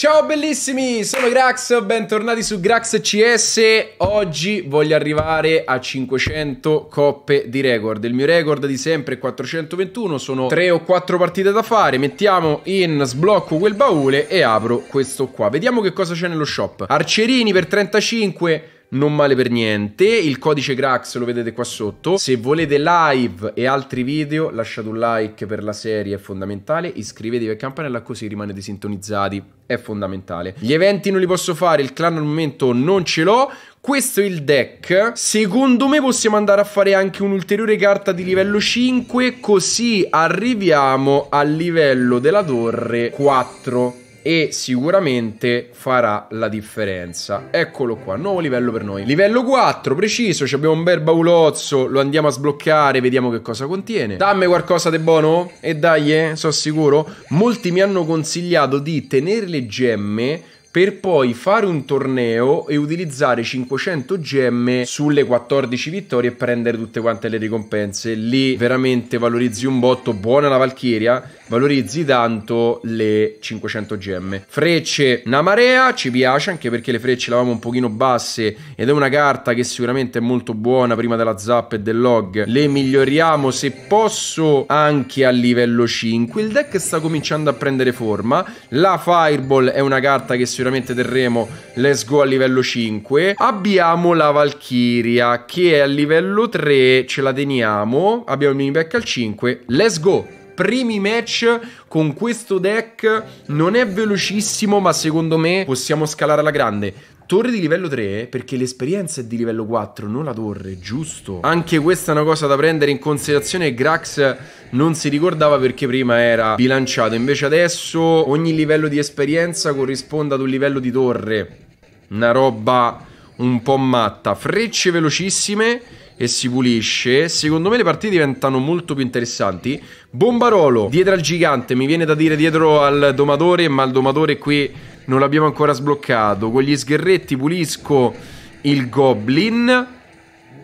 Ciao bellissimi, sono Grax, bentornati su Grax CS. Oggi voglio arrivare a 500 coppe di record. Il mio record di sempre è 421, sono 3 o 4 partite da fare. Mettiamo in sblocco quel baule e apro questo qua. Vediamo che cosa c'è nello shop. Arcerini per 35 non male per niente. Il codice Grax lo vedete qua sotto. Se volete live e altri video, lasciate un like per la serie, è fondamentale. Iscrivetevi al campanella così rimanete sintonizzati, è fondamentale. Gli eventi non li posso fare, il clan al momento non ce l'ho. Questo è il deck. Secondo me possiamo andare a fare anche un'ulteriore carta di livello 5, così arriviamo al livello della torre 4 e sicuramente farà la differenza. Eccolo qua, nuovo livello per noi. Livello 4, preciso, abbiamo un bel baulozzo, lo andiamo a sbloccare, vediamo che cosa contiene. Dammi qualcosa di buono? E dai, eh, sono sicuro. Molti mi hanno consigliato di tenere le gemme per poi fare un torneo e utilizzare 500 gemme sulle 14 vittorie e prendere tutte quante le ricompense. Lì veramente valorizzi un botto, buona la Valchiria, valorizzi tanto le 500 gemme. Frecce, una marea, ci piace anche perché le frecce l'avamo un pochino basse ed è una carta che sicuramente è molto buona prima della zap e del log. Le miglioriamo se posso anche a livello 5. Il deck sta cominciando a prendere forma. La Fireball è una carta che sicuramente sicuramente terremo Let's Go a livello 5. Abbiamo la Valkyria che è a livello 3, ce la teniamo. Abbiamo il mini pack al 5. Let's go! primi match con questo deck non è velocissimo ma secondo me possiamo scalare alla grande Torre di livello 3 perché l'esperienza è di livello 4, non la torre, giusto? Anche questa è una cosa da prendere in considerazione. Grax non si ricordava perché prima era bilanciato. Invece adesso ogni livello di esperienza corrisponde ad un livello di torre. Una roba un po' matta. Frecce velocissime e si pulisce. Secondo me le partite diventano molto più interessanti. Bombarolo dietro al gigante, mi viene da dire dietro al domatore, ma il domatore qui non l'abbiamo ancora sbloccato. Con gli sgherretti pulisco il Goblin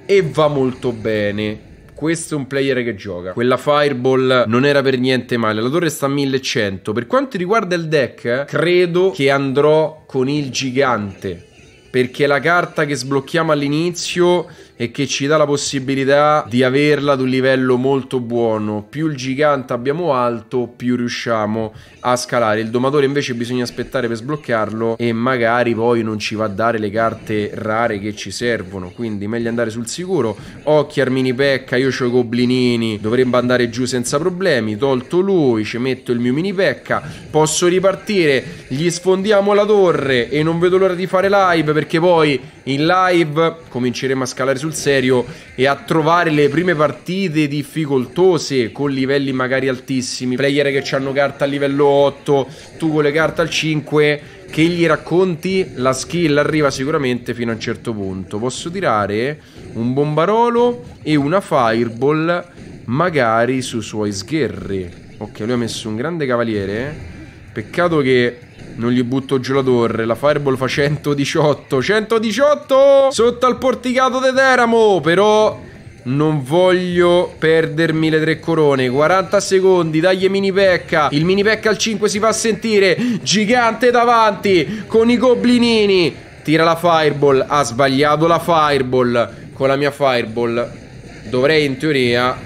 e va molto bene. Questo è un player che gioca. Quella fireball non era per niente male. La torre sta a 1100. Per quanto riguarda il deck, credo che andrò con il gigante. Perché la carta che sblocchiamo all'inizio e che ci dà la possibilità di averla ad un livello molto buono. Più il gigante abbiamo alto, più riusciamo a scalare. Il domatore invece bisogna aspettare per sbloccarlo e magari poi non ci va a dare le carte rare che ci servono, quindi meglio andare sul sicuro. Occhi mini Pecca, io ho i goblinini, dovrebbe andare giù senza problemi. Tolto lui, ci metto il mio mini Pecca, posso ripartire, gli sfondiamo la torre e non vedo l'ora di fare live perché poi in live cominceremo a scalare sul serio e a trovare le prime partite difficoltose con livelli magari altissimi, player che hanno carta a livello 8, tu con le carte al 5 che gli racconti la skill arriva sicuramente fino a un certo punto. Posso tirare un bombarolo e una fireball magari sui suoi sgherri. Ok, lui ha messo un grande cavaliere. Eh. Peccato che non gli butto giù la torre. La fireball fa 118. 118! Sotto al porticato di Teramo. Però... Non voglio perdermi le tre corone 40 secondi, dagli mini pecca Il mini pecca al 5 si fa sentire Gigante davanti Con i goblinini Tira la fireball, ha sbagliato la fireball Con la mia fireball Dovrei in teoria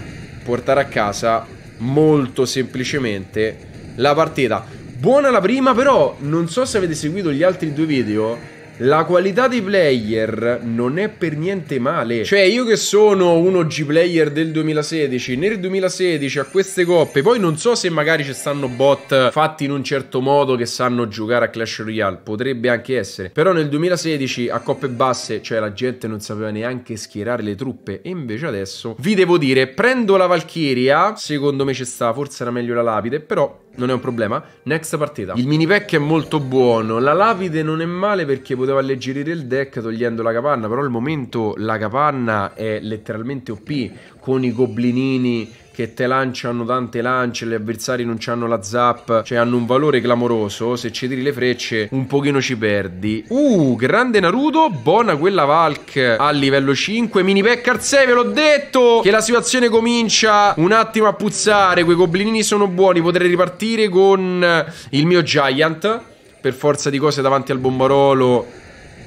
Portare a casa Molto semplicemente La partita Buona la prima, però non so se avete seguito gli altri due video. La qualità dei player non è per niente male. Cioè, io che sono uno G-player del 2016, nel 2016 a queste coppe, poi non so se magari ci stanno bot fatti in un certo modo che sanno giocare a Clash Royale, potrebbe anche essere. Però nel 2016 a coppe basse, cioè la gente non sapeva neanche schierare le truppe e invece adesso vi devo dire, prendo la Valchiria, secondo me ci sta, forse era meglio la lapide, però non è un problema. Next partita. Il mini pack è molto buono. La lapide non è male perché poteva alleggerire il deck togliendo la capanna. Però al momento la capanna è letteralmente OP con i goblinini che te lanciano tante lance, gli avversari non hanno la zap, cioè hanno un valore clamoroso, se ci tiri le frecce un pochino ci perdi. Uh, grande Naruto, buona quella Valk a livello 5, mini Packard 6, ve l'ho detto che la situazione comincia un attimo a puzzare, quei goblinini sono buoni, potrei ripartire con il mio Giant, per forza di cose davanti al bombarolo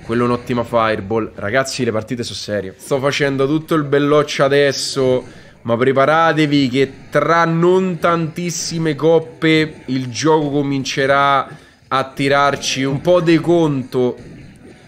quello è un'ottima fireball. Ragazzi, le partite sono serie. Sto facendo tutto il belloccio adesso ma preparatevi che tra non tantissime coppe il gioco comincerà a tirarci un po' di conto.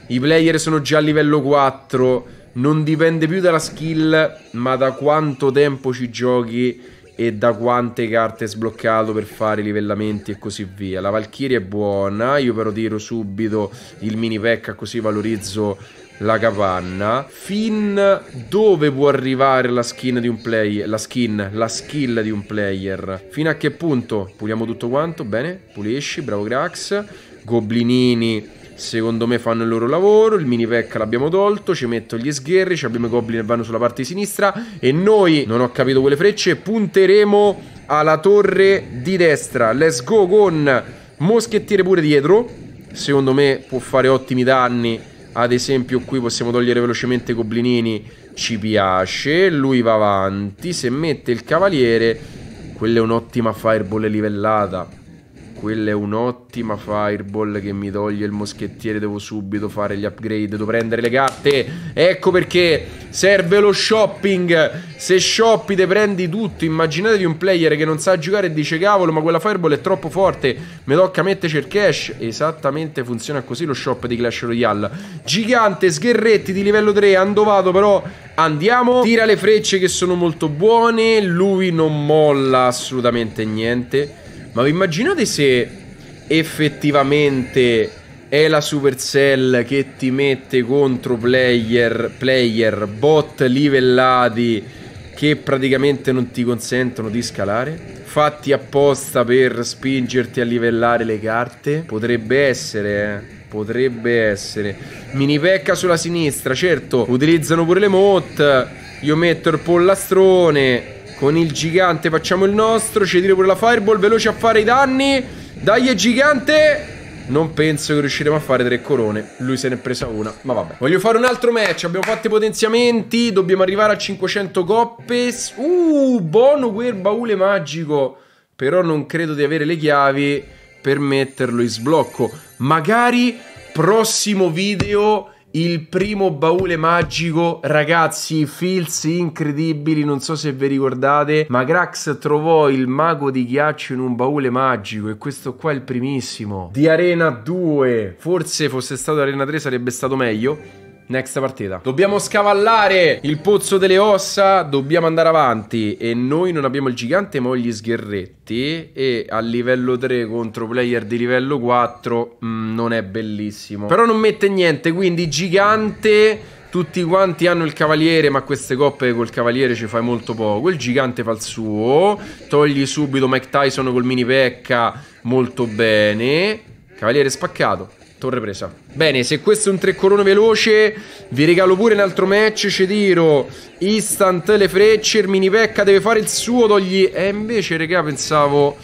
I player sono già a livello 4, non dipende più dalla skill, ma da quanto tempo ci giochi e da quante carte sbloccato per fare i livellamenti e così via. La Valkyrie è buona, io però tiro subito il mini pack così valorizzo la capanna fin dove può arrivare la skin di un player la skin la skill di un player fino a che punto puliamo tutto quanto bene pulisci bravo Grax goblinini secondo me fanno il loro lavoro il mini pack l'abbiamo tolto ci metto gli sgherri abbiamo i goblin che vanno sulla parte di sinistra e noi non ho capito quelle frecce punteremo alla torre di destra let's go con moschettiere pure dietro secondo me può fare ottimi danni ad esempio qui possiamo togliere velocemente Goblinini, ci piace, lui va avanti, se mette il cavaliere, quella è un'ottima fireball livellata. Quella è un'ottima fireball che mi toglie il moschettiere. Devo subito fare gli upgrade. Devo prendere le carte. Ecco perché serve lo shopping. Se shoppi te prendi tutto. Immaginatevi un player che non sa giocare e dice cavolo ma quella fireball è troppo forte. Mi tocca metterci il cash. Esattamente funziona così lo shop di Clash Royale. Gigante, sgherretti di livello 3. Andovato però andiamo. Tira le frecce che sono molto buone. Lui non molla assolutamente niente. Ma vi immaginate se effettivamente è la Supercell che ti mette contro player, player bot livellati che praticamente non ti consentono di scalare? Fatti apposta per spingerti a livellare le carte? Potrebbe essere, eh potrebbe essere. Mini pecca sulla sinistra, certo, utilizzano pure le mot. Io metto il pollastrone. Con il gigante facciamo il nostro. Ci tira pure la fireball. Veloce a fare i danni. Dai, gigante. Non penso che riusciremo a fare tre corone Lui se ne è presa una Ma vabbè Voglio fare un altro match Abbiamo fatto i potenziamenti Dobbiamo arrivare a 500 coppe Uh Bono quel baule magico Però non credo di avere le chiavi Per metterlo in sblocco Magari Prossimo video il primo baule magico, ragazzi, feels incredibili, non so se vi ricordate, ma Grax trovò il mago di ghiaccio in un baule magico e questo qua è il primissimo. Di Arena 2, forse fosse stato Arena 3 sarebbe stato meglio. Next partita. Dobbiamo scavallare il pozzo delle ossa. Dobbiamo andare avanti. E noi non abbiamo il gigante, ma ho gli sgherretti. E a livello 3 contro player di livello 4 mh, mm, non è bellissimo. Però non mette niente. Quindi gigante. Tutti quanti hanno il cavaliere, ma queste coppe col cavaliere ci fai molto poco. Il gigante fa il suo. Togli subito Mike Tyson col mini pecca. Molto bene. Cavaliere spaccato. Torre presa. Bene, se questo è un 3 corone veloce, vi regalo pure un altro match. Cediro, instant le frecce. Il mini pecca deve fare il suo. Togli. E eh, invece, regà, pensavo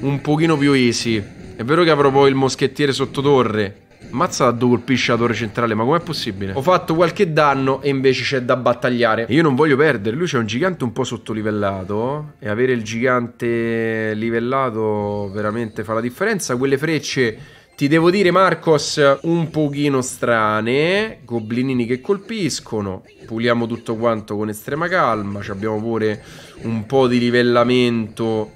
un pochino più easy. È vero che avrò poi il moschettiere sotto torre. Mazza da dove colpisce la torre centrale, ma com'è possibile? Ho fatto qualche danno e invece c'è da battagliare. E io non voglio perdere. Lui c'è un gigante un po' sottolivellato. Eh. E avere il gigante livellato veramente fa la differenza. Quelle frecce ti devo dire, Marcos, un pochino strane. Goblinini che colpiscono. Puliamo tutto quanto con estrema calma. Ci abbiamo pure un po' di livellamento.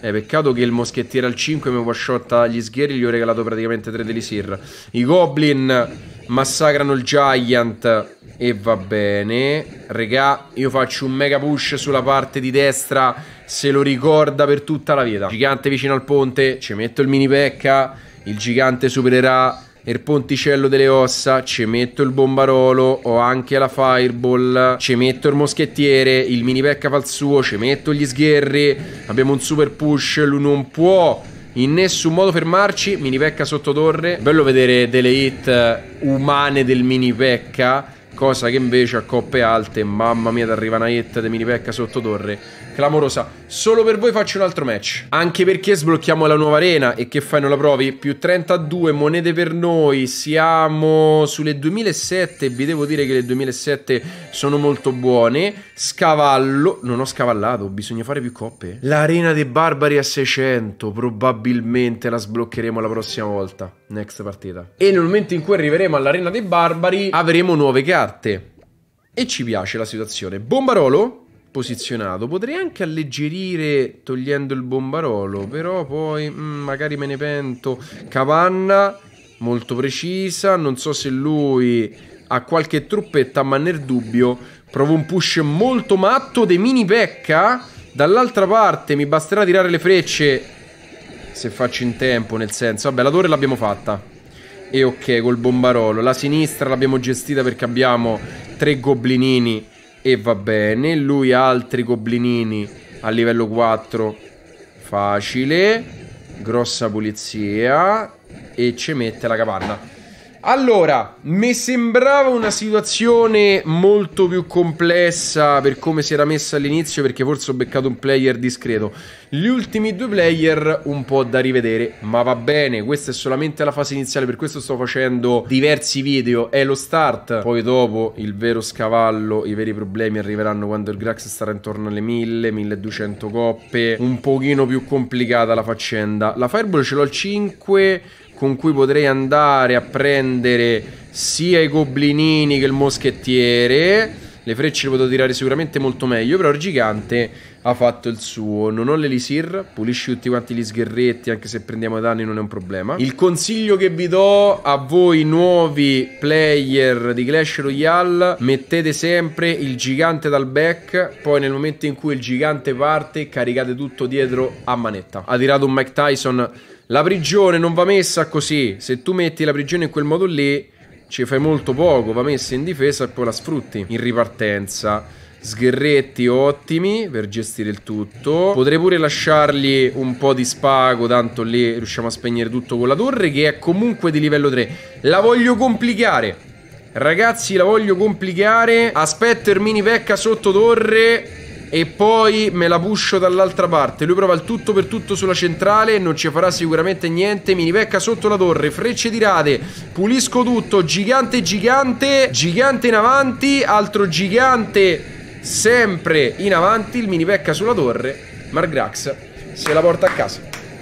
Eh, peccato che il moschettiere al 5 mi washotta gli sgheri. Gli ho regalato praticamente 3 delisir. I Goblin massacrano il Giant. E va bene. Regà, io faccio un mega push sulla parte di destra. Se lo ricorda per tutta la vita. Gigante vicino al ponte. Ci metto il mini pecca il gigante supererà il ponticello delle ossa, ci metto il bombarolo, ho anche la fireball, ci metto il moschettiere, il mini pecca fa il suo, ci metto gli sgherri, abbiamo un super push, lui non può in nessun modo fermarci, mini pecca sotto torre, bello vedere delle hit eh, umane del mini pecca, cosa che invece a coppe alte, mamma mia, ti arriva una hit del mini pecca sotto torre, clamorosa. Solo per voi faccio un altro match. Anche perché sblocchiamo la nuova arena. E che fai, non la provi? Più 32 monete per noi. Siamo sulle 2007. Vi devo dire che le 2007 sono molto buone. Scavallo. Non ho scavallato. Bisogna fare più coppe. L'arena dei barbari a 600. Probabilmente la sbloccheremo la prossima volta. Next partita. E nel momento in cui arriveremo all'arena dei barbari, avremo nuove carte. E ci piace la situazione. Bombarolo posizionato. Potrei anche alleggerire togliendo il bombarolo, però poi mh, mm, magari me ne pento. Capanna, molto precisa, non so se lui ha qualche truppetta, ma nel dubbio provo un push molto matto dei mini pecca. Dall'altra parte mi basterà tirare le frecce se faccio in tempo, nel senso. Vabbè, la torre l'abbiamo fatta. E ok, col bombarolo. La sinistra l'abbiamo gestita perché abbiamo tre goblinini e va bene. Lui ha altri goblinini a livello 4. Facile. Grossa pulizia. E ci mette la capanna. Allora, mi sembrava una situazione molto più complessa per come si era messa all'inizio, perché forse ho beccato un player discreto. Gli ultimi due player un po' da rivedere, ma va bene, questa è solamente la fase iniziale, per questo sto facendo diversi video. È lo start, poi dopo il vero scavallo, i veri problemi arriveranno quando il Grax sarà intorno alle 1000, 1200 coppe, un pochino più complicata la faccenda. La Fireball ce l'ho al 5, con cui potrei andare a prendere sia i goblinini che il moschettiere. Le frecce le potevo tirare sicuramente molto meglio, però il gigante ha fatto il suo. Non ho l'elisir, pulisci tutti quanti gli sgherretti, anche se prendiamo danni non è un problema. Il consiglio che vi do a voi nuovi player di Clash Royale, mettete sempre il gigante dal back, poi nel momento in cui il gigante parte caricate tutto dietro a manetta. Ha tirato un Mike Tyson la prigione non va messa così. Se tu metti la prigione in quel modo lì, ci fai molto poco. Va messa in difesa e poi la sfrutti in ripartenza. Sgherretti ottimi per gestire il tutto. Potrei pure lasciargli un po' di spago, tanto lì riusciamo a spegnere tutto con la torre che è comunque di livello 3. La voglio complicare. Ragazzi, la voglio complicare. Aspetta il mini pecca sotto torre. E poi me la puscio dall'altra parte. Lui prova il tutto per tutto sulla centrale. Non ci farà sicuramente niente. Mini pecca sotto la torre. Frecce tirate. Pulisco tutto. Gigante, gigante. Gigante in avanti. Altro gigante. Sempre in avanti. Il mini pecca sulla torre. Margrax se la porta a casa.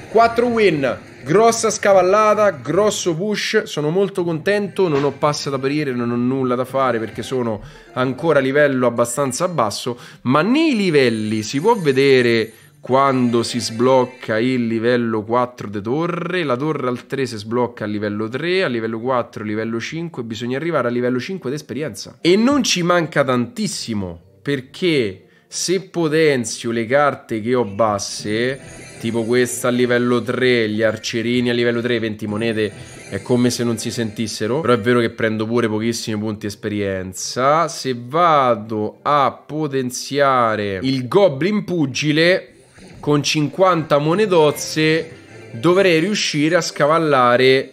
4 win. Grossa scavallata, grosso push, sono molto contento, non ho passe da aprire, non ho nulla da fare perché sono ancora a livello abbastanza basso, ma nei livelli si può vedere quando si sblocca il livello 4 di torre, la torre al 3 si sblocca a livello 3, a livello 4, a livello 5, bisogna arrivare a livello 5 d'esperienza. E non ci manca tantissimo perché se potenzio le carte che ho basse, tipo questa a livello 3, gli arcerini a livello 3, 20 monete, è come se non si sentissero. Però è vero che prendo pure pochissimi punti esperienza. Se vado a potenziare il Goblin Pugile, con 50 monetozze, dovrei riuscire a scavallare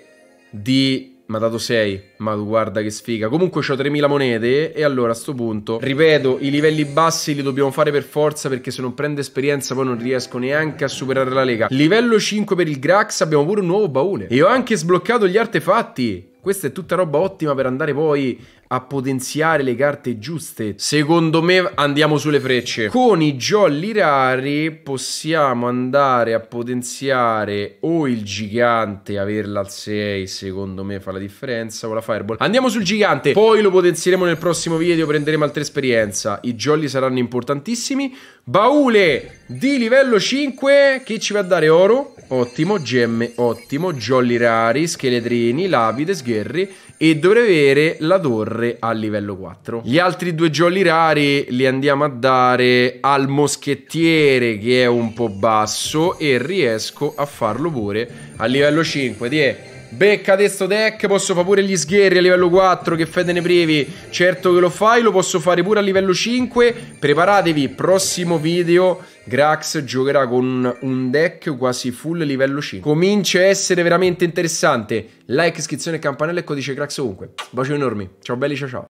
di ma dato 6, ma guarda che sfiga. Comunque ho 3000 monete e allora a sto punto, ripeto, i livelli bassi li dobbiamo fare per forza perché se non prendo esperienza poi non riesco neanche a superare la lega. Livello 5 per il Grax abbiamo pure un nuovo baule. E ho anche sbloccato gli artefatti. Questa è tutta roba ottima per andare poi a potenziare le carte giuste. Secondo me andiamo sulle frecce. Con i jolly rari possiamo andare a potenziare o il gigante, averla al 6 secondo me fa la differenza, o la fireball. Andiamo sul gigante, poi lo potenzieremo nel prossimo video, prenderemo altre esperienza. I jolly saranno importantissimi. Baule di livello 5 che ci va a dare oro, ottimo, gemme, ottimo, jolly rari, scheletrini, lapide, sghiaccio Jerry e dovrei avere la torre a livello 4. Gli altri due jolly rari li andiamo a dare al moschettiere che è un po' basso e riesco a farlo pure a livello 5. Die. Becca questo deck, posso fare pure gli sgherri a livello 4, che fede ne privi. Certo che lo fai, lo posso fare pure a livello 5. Preparatevi, prossimo video Grax giocherà con un deck quasi full livello 5. Comincia a essere veramente interessante. Like, iscrizione, campanella e codice Grax ovunque. Bacio enormi. Ciao belli, ciao ciao.